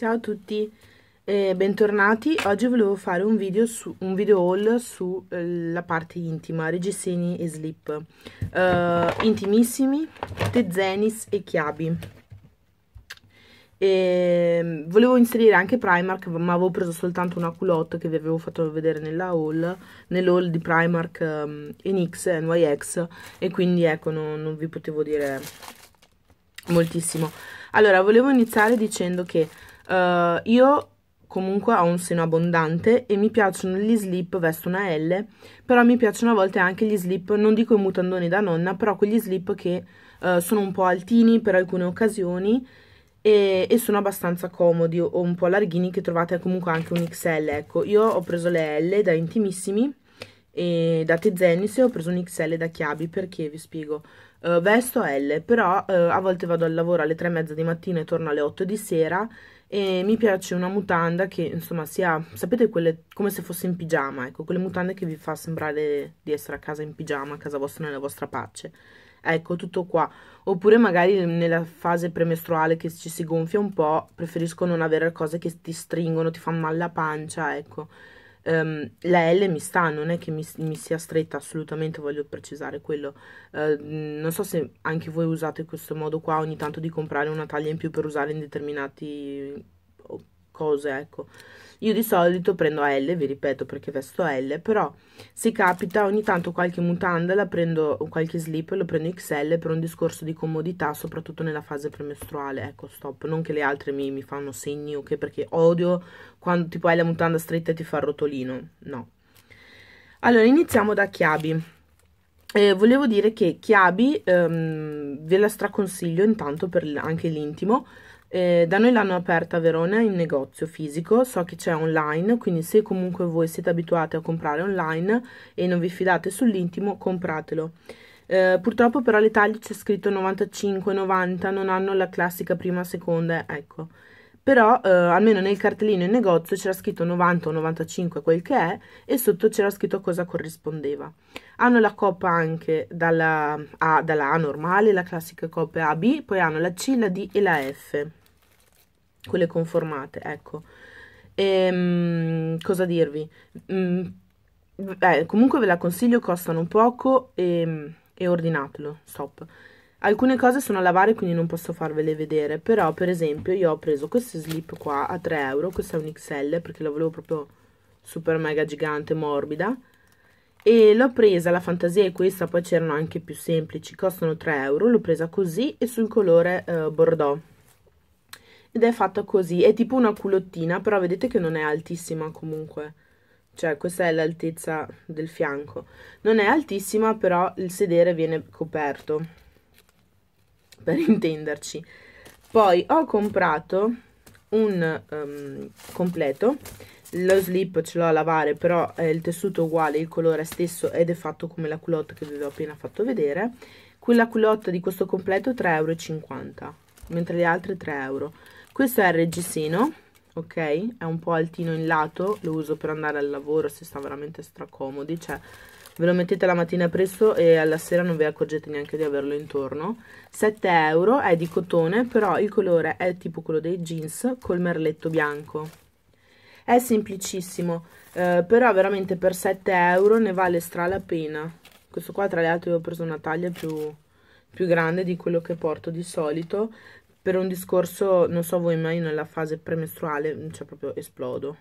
Ciao a tutti e bentornati. Oggi volevo fare un video, su, un video haul sulla eh, parte intima, reggiseni e slip. Uh, intimissimi, tezenis e chiavi. E volevo inserire anche Primark, ma avevo preso soltanto una culotte che vi avevo fatto vedere nella haul, nell'haul di Primark um, ehm, NX, NYX, e quindi ecco, non, non vi potevo dire moltissimo. Allora, volevo iniziare dicendo che Uh, io comunque ho un seno abbondante e mi piacciono gli slip, vesto una L, però mi piacciono a volte anche gli slip, non dico i mutandoni da nonna, però quegli slip che uh, sono un po' altini per alcune occasioni e, e, sono abbastanza comodi o un po' larghini che trovate comunque anche un XL, ecco, io ho preso le L da Intimissimi e da Tezenis e ho preso un XL da Chiavi perché vi spiego Uh, vesto L, però uh, a volte vado al lavoro alle tre e mezza di mattina e torno alle 8 di sera e mi piace una mutanda che insomma sia, sapete quelle come se fosse in pigiama, ecco, quelle mutande che vi fa sembrare di essere a casa in pigiama, a casa vostra nella vostra pace. Ecco, tutto qua. Oppure magari nella fase premestruale che ci si gonfia un po', preferisco non avere cose che ti stringono, ti fanno male la pancia, ecco. Um, la L mi sta, non è che mi, mi sia stretta assolutamente, voglio precisare quello. Uh, non so se anche voi usate questo modo qua ogni tanto di comprare una taglia in più per usare in determinati cose, ecco. Io di solito prendo a L, vi ripeto, perché vesto a L, però se capita ogni tanto qualche mutanda la prendo, o qualche slip lo prendo XL per un discorso di comodità, soprattutto nella fase premestruale, ecco, stop. Non che le altre mi, mi fanno segni o perché odio quando tipo hai la mutanda stretta e ti fa il rotolino, no. Allora, iniziamo da Chiabi. Eh, volevo dire che Chiabi ehm, ve la straconsiglio intanto per anche l'intimo eh, da noi l'hanno aperta a Verona in negozio fisico, so che c'è online, quindi se comunque voi siete abituati a comprare online e non vi fidate sull'intimo, compratelo. Eh, purtroppo però le taglie c'è scritto 95, 90, non hanno la classica prima, seconda, ecco. Però eh, almeno nel cartellino in negozio c'era scritto 90 o 95, quel che è, e sotto c'era scritto cosa corrispondeva. Hanno la coppa anche dalla A, dalla A normale, la classica coppa AB, poi hanno la C, la D e la F quelle conformate, ecco. E, ehm, mh, cosa dirvi? Mh, mm, beh, comunque ve la consiglio, costano poco e, e ordinatelo, stop. Alcune cose sono a lavare quindi non posso farvele vedere, però per esempio io ho preso queste slip qua a 3 euro, questa è un XL perché la volevo proprio super mega gigante, morbida, e l'ho presa, la fantasia è questa, poi c'erano anche più semplici, costano 3 euro, l'ho presa così e sul colore eh, bordeaux ed è fatta così, è tipo una culottina, però vedete che non è altissima comunque, cioè questa è l'altezza del fianco, non è altissima però il sedere viene coperto, per intenderci. Poi ho comprato un um, completo, lo slip ce l'ho a lavare però è il tessuto uguale, il colore stesso ed è fatto come la culotta che vi ho appena fatto vedere, quella culotta di questo completo 3,50 euro, mentre le altre 3 euro questo è il reggiseno ok è un po' altino in lato lo uso per andare al lavoro se sta veramente stracomodi cioè ve lo mettete la mattina presto e alla sera non vi accorgete neanche di averlo intorno 7 euro è di cotone però il colore è tipo quello dei jeans col merletto bianco è semplicissimo eh, però veramente per 7 euro ne vale stra la pena questo qua tra le altre ho preso una taglia più, più grande di quello che porto di solito per un discorso, non so voi, ma io nella fase premestruale, mm, cioè proprio esplodo.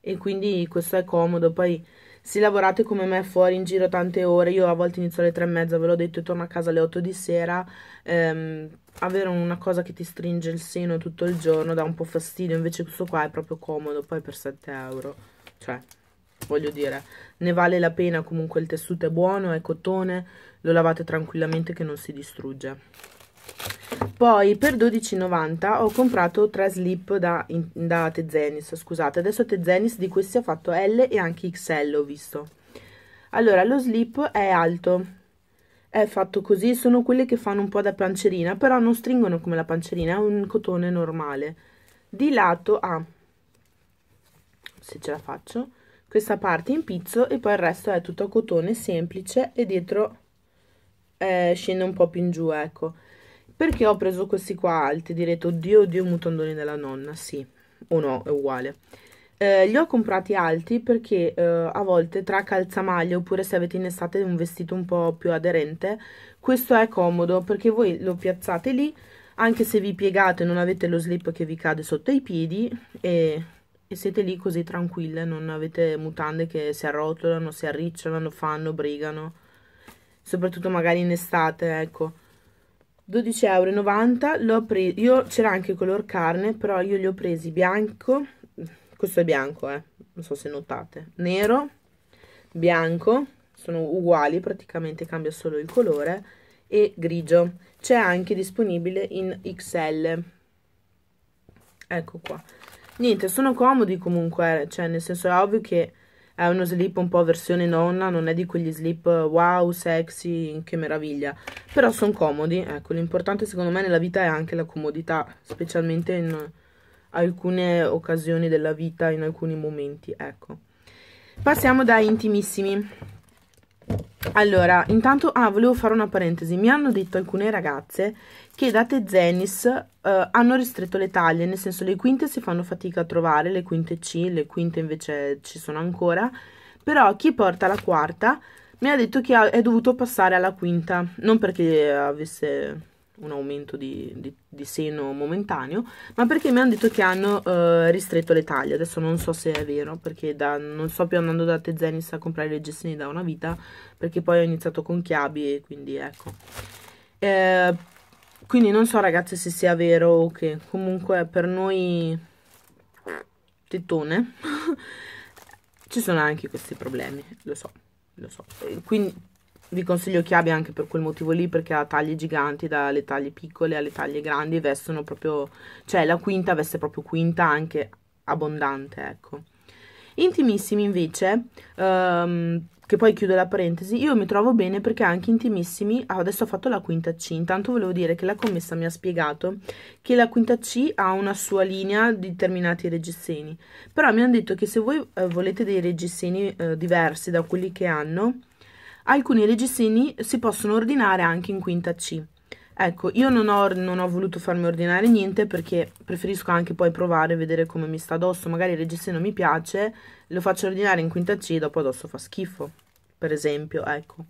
E quindi questo è comodo, poi se lavorate come me fuori in giro tante ore, io a volte inizio alle tre e mezza, ve l'ho detto, e torno a casa alle otto di sera, ehm, avere una cosa che ti stringe il seno tutto il giorno dà un po' fastidio, invece questo qua è proprio comodo, poi per 7 euro, cioè, voglio dire, ne vale la pena, comunque il tessuto è buono, è cotone, lo lavate tranquillamente che non si distrugge. Poi per 12,90 ho comprato tre slip da, in, da Tezenis, scusate, adesso Tezenis di questi ha fatto L e anche XL ho visto. Allora lo slip è alto, è fatto così, sono quelle che fanno un po' da pancerina, però non stringono come la pancerina, è un cotone normale. Di lato ha, ah, se ce la faccio, questa parte in pizzo e poi il resto è tutto a cotone semplice e dietro eh, scende un po' più in giù, ecco perché ho preso questi qua alti? Direte, oddio, oddio, mutandoni della nonna. Sì, o no, è uguale. Eh, li ho comprati alti perché eh, a volte tra calzamaglie oppure se avete in estate un vestito un po' più aderente, questo è comodo perché voi lo piazzate lì, anche se vi piegate non avete lo slip che vi cade sotto i piedi e, e siete lì così tranquille, non avete mutande che si arrotolano, si arricciolano, fanno, brigano, soprattutto magari in estate, ecco. 12,90 euro pre- io c'era anche color carne però io li ho presi bianco questo è bianco eh non so se notate nero bianco sono uguali praticamente cambia solo il colore e grigio c'è anche disponibile in XL ecco qua niente sono comodi comunque eh, cioè nel senso è ovvio che è uno slip un po' versione nonna, non è di quegli slip eh, wow, sexy, che meraviglia, però sono comodi, ecco, l'importante secondo me nella vita è anche la comodità, specialmente in alcune occasioni della vita, in alcuni momenti, ecco. Passiamo da intimissimi. Allora, intanto, ah, volevo fare una parentesi. Mi hanno detto alcune ragazze che da Tezenis eh, hanno ristretto le taglie, nel senso le quinte si fanno fatica a trovare, le quinte C, le quinte invece ci sono ancora. Però chi porta la quarta mi ha detto che è dovuto passare alla quinta, non perché avesse un aumento di, di, di seno momentaneo, ma perché mi hanno detto che hanno eh, ristretto le taglie. Adesso non so se è vero, perché da, non sto più andando da Tezenis a comprare le gessine da una vita, perché poi ho iniziato con Chiabi e quindi ecco. Eh, quindi non so ragazze se sia vero o che comunque per noi tettone ci sono anche questi problemi, lo so, lo so. Quindi vi consiglio chi anche per quel motivo lì perché ha taglie giganti dalle taglie piccole alle taglie grandi vestono proprio cioè la quinta veste proprio quinta anche abbondante ecco intimissimi invece um, che poi chiudo la parentesi io mi trovo bene perché anche intimissimi ah, adesso ho fatto la quinta C intanto volevo dire che la commessa mi ha spiegato che la quinta C ha una sua linea di determinati reggiseni però mi hanno detto che se voi eh, volete dei reggiseni eh, diversi da quelli che hanno Alcuni reggiseni si possono ordinare anche in quinta C. Ecco, io non ho, non ho, voluto farmi ordinare niente perché preferisco anche poi provare e vedere come mi sta addosso. Magari il reggiseno mi piace, lo faccio ordinare in quinta C, e dopo addosso fa schifo, per esempio, ecco.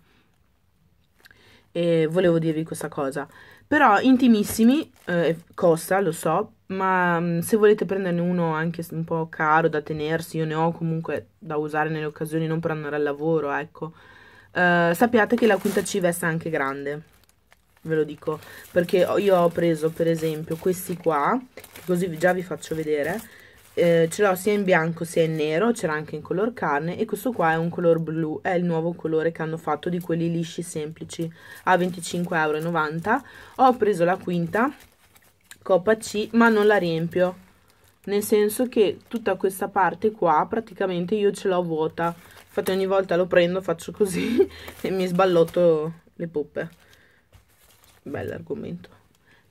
E volevo dirvi questa cosa. Però intimissimi eh, costa, lo so, ma mm, se volete prenderne uno anche un po' caro da tenersi, io ne ho comunque da usare nelle occasioni, non per andare al lavoro, ecco eh, sappiate che la quinta civetta è anche grande ve lo dico perché io ho preso per esempio questi qua così già vi faccio vedere eh, ce l'ho sia in bianco sia in nero c'era anche in color carne e questo qua è un color blu è il nuovo colore che hanno fatto di quelli lisci semplici a 25,90 euro ho preso la quinta coppa C ma non la riempio nel senso che tutta questa parte qua praticamente io ce l'ho vuota Infatti ogni volta lo prendo, faccio così e mi sballotto le poppe. bell'argomento argomento.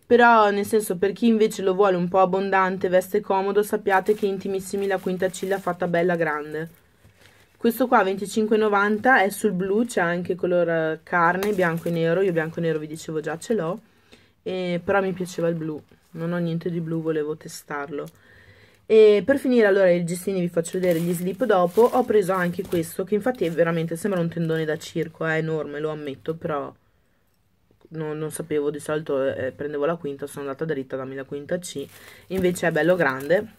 Però, nel senso, per chi invece lo vuole un po' abbondante, veste comodo, sappiate che Intimissimi la quinta ciglia fatta bella grande. Questo qua, 25,90, è sul blu, c'è anche color eh, carne, bianco e nero. Io bianco e nero vi dicevo già ce l'ho, però mi piaceva il blu. Non ho niente di blu, volevo testarlo. E per finire allora i gestini vi faccio vedere gli slip dopo, ho preso anche questo che infatti è veramente sembra un tendone da circo, è enorme, lo ammetto, però non, non sapevo, di solito eh, eh prendevo la quinta, sono andata dritta, dammi la quinta C, invece è bello grande.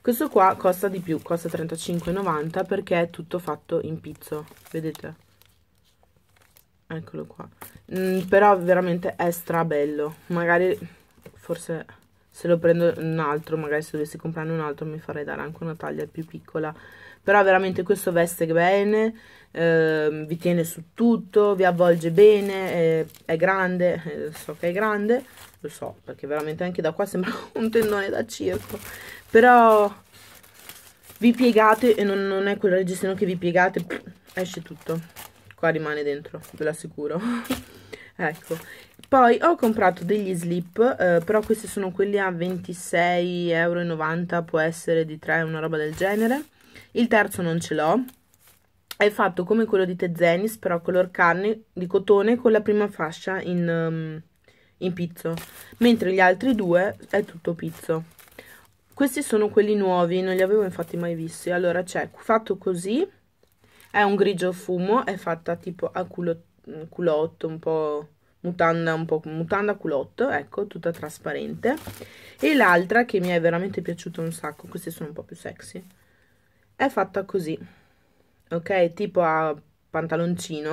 Questo qua costa di più, costa 35,90 perché è tutto fatto in pizzo, vedete? Eccolo qua. Mm, però veramente è strabello, magari forse se lo prendo un altro, magari se dovessi comprarne un altro mi farei dare anche una taglia più piccola. Però veramente questo veste bene, eh, vi tiene su tutto, vi avvolge bene, eh, è grande, eh, so che è grande, lo so, perché veramente anche da qua sembra un tendone da circo. Però vi piegate e non, non è quel reggiseno che vi piegate, esce tutto. Qua rimane dentro, ve l'assicuro. ecco, poi ho comprato degli slip eh, però questi sono quelli a 26,90 euro può essere di 3 una roba del genere il terzo non ce l'ho è fatto come quello di Tezenis però color carne di cotone con la prima fascia in, um, in pizzo mentre gli altri due è tutto pizzo questi sono quelli nuovi non li avevo infatti mai visti allora c'è fatto così è un grigio fumo è fatta tipo a culo, mm, culotto un po' mutanda un po' mutanda culotte, ecco, tutta trasparente. E l'altra che mi è veramente piaciuta un sacco, queste sono un po' più sexy. È fatta così. Ok, tipo a pantaloncino,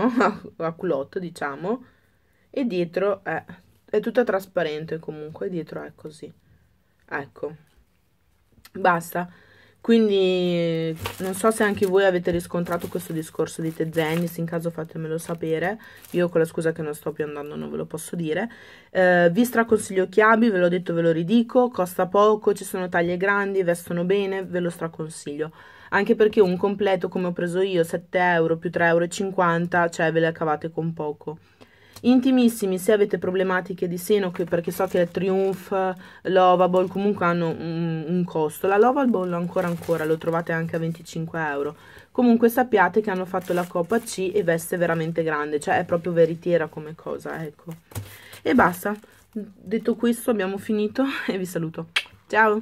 a, a culotte, diciamo. E dietro è, è tutta trasparente comunque, dietro è così. Ecco. Basta. Quindi non so se anche voi avete riscontrato questo discorso di Tezenis, in caso fatemelo sapere, io con la scusa che non sto più andando non ve lo posso dire. Eh, vi straconsiglio Chiabi, ve l'ho detto, ve lo ridico, costa poco, ci sono taglie grandi, vestono bene, ve lo straconsiglio. Anche perché un completo come ho preso io, 7 euro più 3,50 euro, cioè ve le cavate con poco intimissimi se avete problematiche di seno che, perché so che Triumph, Lovable comunque hanno un, un costo la Lovable ancora ancora lo trovate anche a 25 euro comunque sappiate che hanno fatto la coppa C e veste veramente grande cioè è proprio veritiera come cosa ecco e basta detto questo abbiamo finito e vi saluto ciao